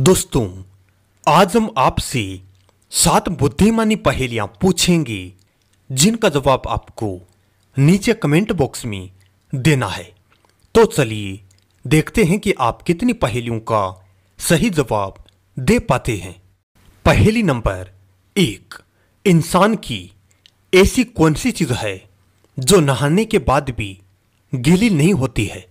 दोस्तों आज हम आपसे सात बुद्धिमानी पहेलियां पूछेंगे जिनका जवाब आपको नीचे कमेंट बॉक्स में देना है तो चलिए देखते हैं कि आप कितनी पहेलियों का सही जवाब दे पाते हैं पहेली नंबर एक इंसान की ऐसी कौन सी चीज़ है जो नहाने के बाद भी गीली नहीं होती है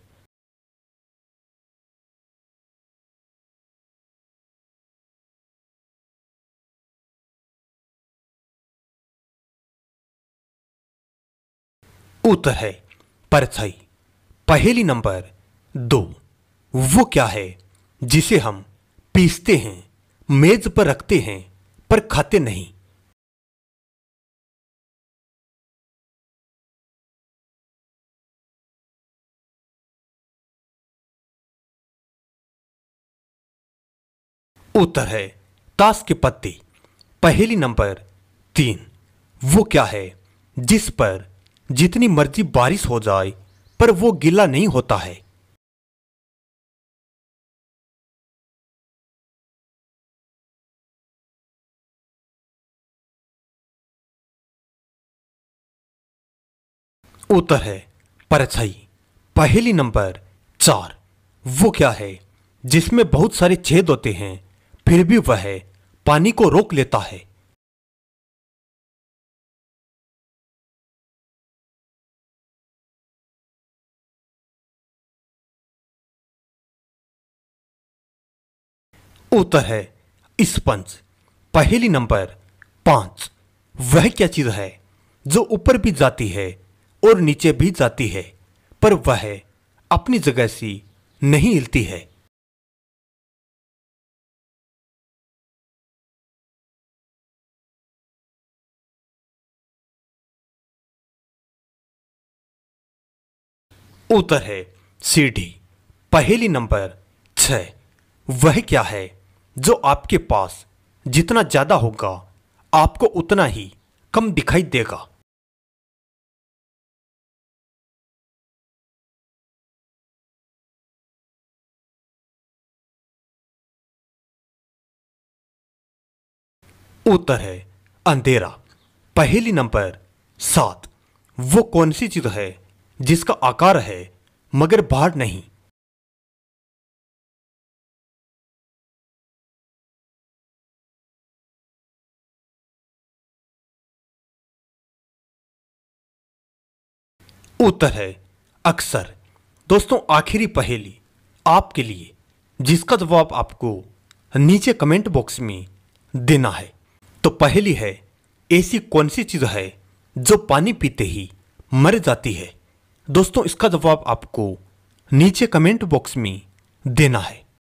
उत्तर है परथई पहली नंबर दो वो क्या है जिसे हम पीसते हैं मेज पर रखते हैं पर खाते नहीं उत्तर है ताश के पत्ते पहली नंबर तीन वो क्या है जिस पर जितनी मर्जी बारिश हो जाए पर वो गीला नहीं होता है उत्तर है परछाई पहली नंबर चार वो क्या है जिसमें बहुत सारे छेद होते हैं फिर भी वह पानी को रोक लेता है उत्तर है स्पंज पहली नंबर पांच वह क्या चीज़ है जो ऊपर भी जाती है और नीचे भी जाती है पर वह अपनी जगह से नहीं हिलती है उत्तर है सीढ़ी पहली नंबर छह वह क्या है जो आपके पास जितना ज़्यादा होगा आपको उतना ही कम दिखाई देगा उत्तर है अंधेरा पहली नंबर सात वो कौन सी चीज है जिसका आकार है मगर बाहर नहीं उत्तर है अक्सर दोस्तों आखिरी पहेली आपके लिए जिसका जवाब आपको नीचे कमेंट बॉक्स में देना है तो पहेली है ऐसी कौन सी चीज़ है जो पानी पीते ही मर जाती है दोस्तों इसका जवाब आपको नीचे कमेंट बॉक्स में देना है